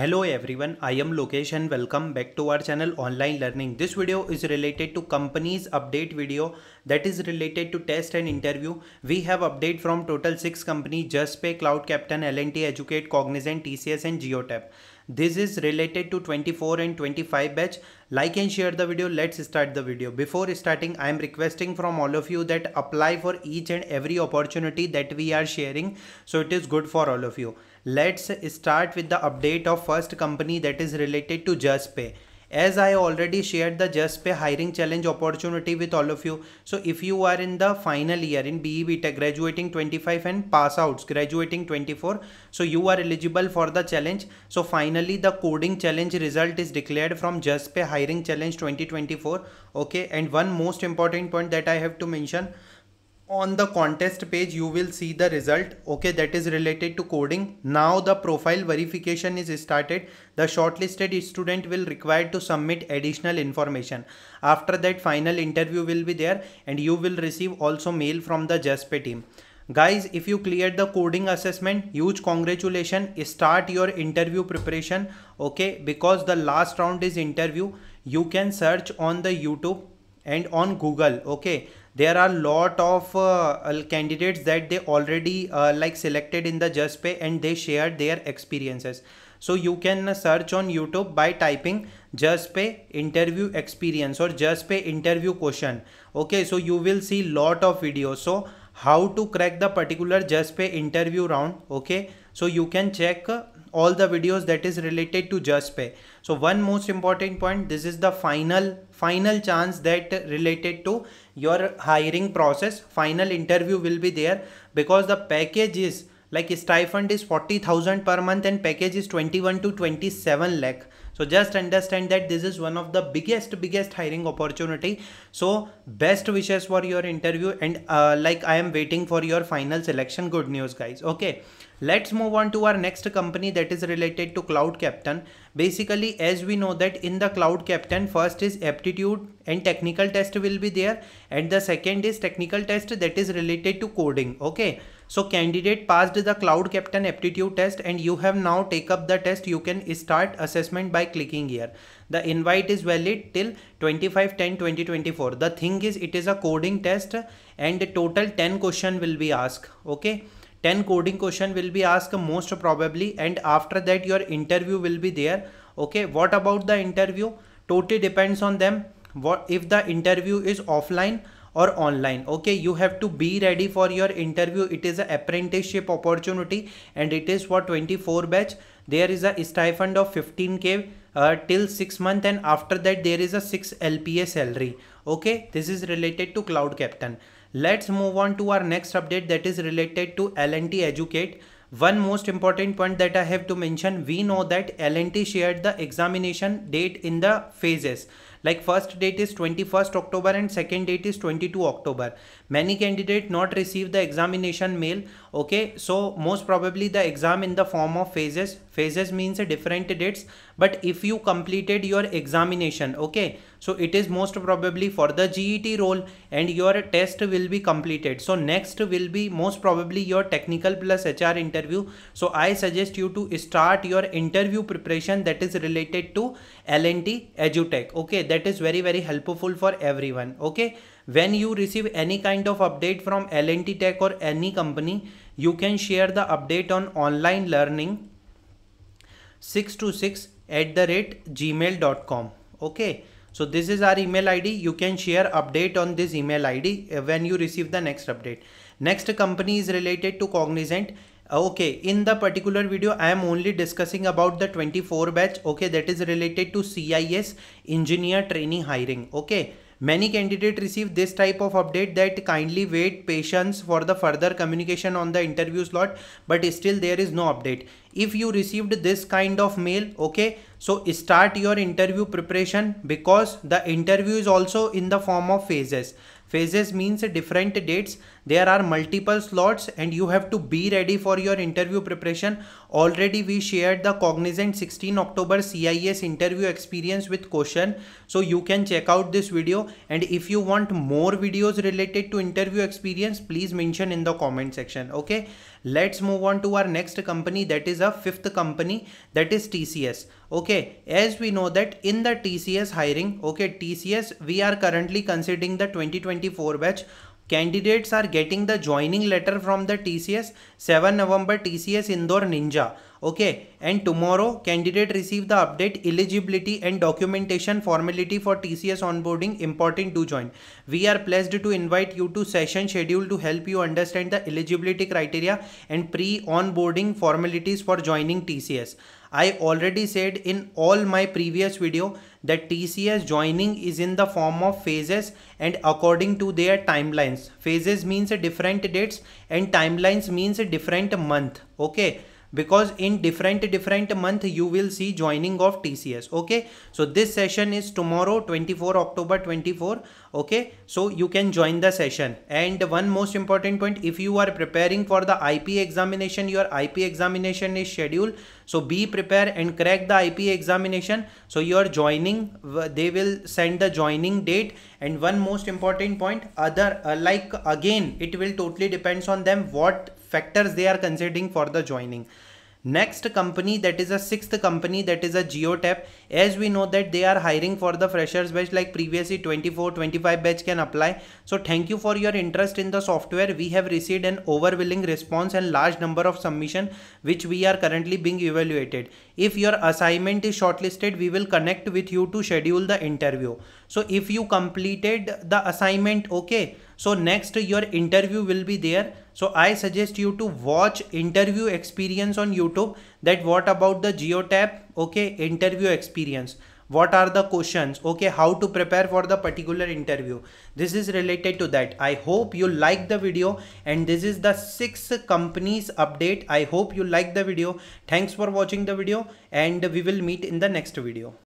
Hello everyone, I am Lokesh and welcome back to our channel Online Learning. This video is related to companies update video that is related to test and interview. We have update from total 6 companies Just Pay, Cloud Captain, LNT, Educate, Cognizant, TCS and Geotap. This is related to 24 and 25 batch. Like and share the video. Let's start the video. Before starting, I am requesting from all of you that apply for each and every opportunity that we are sharing. So it is good for all of you. Let's start with the update of first company that is related to JustPay as I already shared the Just Pay hiring challenge opportunity with all of you. So if you are in the final year in BE BTEC graduating 25 and pass outs graduating 24 so you are eligible for the challenge. So finally the coding challenge result is declared from Just Pay hiring challenge 2024 okay and one most important point that I have to mention on the contest page you will see the result okay that is related to coding now the profile verification is started the shortlisted student will require to submit additional information after that final interview will be there and you will receive also mail from the JSP team guys if you cleared the coding assessment huge congratulations start your interview preparation okay because the last round is interview you can search on the youtube and on google okay there are lot of uh, uh, candidates that they already uh, like selected in the JustPay and they share their experiences. So you can search on YouTube by typing JustPay interview experience or JustPay interview question. Okay, so you will see lot of videos. So how to crack the particular JustPay interview round. Okay, so you can check uh, all the videos that is related to just pay so one most important point this is the final final chance that related to your hiring process final interview will be there because the package is like stipend is 40,000 per month and package is 21 to 27 lakh. So just understand that this is one of the biggest, biggest hiring opportunity. So best wishes for your interview and uh, like I am waiting for your final selection. Good news guys. Okay. Let's move on to our next company that is related to Cloud Captain. Basically, as we know that in the Cloud Captain, first is aptitude and technical test will be there. And the second is technical test that is related to coding. Okay. So candidate passed the cloud captain aptitude test and you have now take up the test. You can start assessment by clicking here. The invite is valid till 25 10 2024. The thing is it is a coding test and total 10 question will be asked. Okay. 10 coding question will be asked most probably and after that your interview will be there. Okay. What about the interview? Totally depends on them. What if the interview is offline? or online okay you have to be ready for your interview it is an apprenticeship opportunity and it is for 24 batch there is a stipend of 15k uh, till 6 month and after that there is a 6 lpa salary okay this is related to cloud captain let's move on to our next update that is related to lnt educate one most important point that i have to mention we know that lnt shared the examination date in the phases like first date is 21st October and second date is 22 October. Many candidate not receive the examination mail. Okay, so most probably the exam in the form of phases. Phases means different dates. But if you completed your examination, okay, so it is most probably for the GET role and your test will be completed. So next will be most probably your technical plus HR interview. So I suggest you to start your interview preparation that is related to LNT EduTech. Okay, that is very very helpful for everyone okay when you receive any kind of update from LNT Tech or any company you can share the update on online learning 626 at the rate gmail.com okay so this is our email id you can share update on this email id when you receive the next update next company is related to cognizant uh, okay in the particular video i am only discussing about the 24 batch okay that is related to cis engineer training hiring okay many candidates receive this type of update that kindly wait patience for the further communication on the interview slot but still there is no update if you received this kind of mail okay so start your interview preparation because the interview is also in the form of phases phases means different dates there are multiple slots and you have to be ready for your interview preparation Already we shared the Cognizant 16 October CIS interview experience with Koshan. So you can check out this video and if you want more videos related to interview experience, please mention in the comment section. Okay, let's move on to our next company that is a fifth company that is TCS. Okay, as we know that in the TCS hiring, okay, TCS, we are currently considering the 2024 batch Candidates are getting the joining letter from the TCS 7 November TCS Indore Ninja. Okay. And tomorrow candidate receive the update eligibility and documentation formality for TCS onboarding important to join. We are pleased to invite you to session schedule to help you understand the eligibility criteria and pre-onboarding formalities for joining TCS. I already said in all my previous video that TCS joining is in the form of phases and according to their timelines. Phases means different dates and timelines means different month. Okay because in different different month you will see joining of TCS okay so this session is tomorrow 24 October 24 okay so you can join the session and one most important point if you are preparing for the IP examination your IP examination is scheduled so be prepared and crack the IP examination so your joining they will send the joining date and one most important point other uh, like again it will totally depends on them what factors they are considering for the joining next company that is a sixth company that is a geotap as we know that they are hiring for the freshers batch like previously 24 25 batch can apply so thank you for your interest in the software we have received an overwhelming response and large number of submission which we are currently being evaluated if your assignment is shortlisted we will connect with you to schedule the interview so if you completed the assignment okay so next your interview will be there so i suggest you to watch interview experience on youtube that what about the geotap okay interview experience what are the questions okay how to prepare for the particular interview this is related to that i hope you like the video and this is the six companies update i hope you like the video thanks for watching the video and we will meet in the next video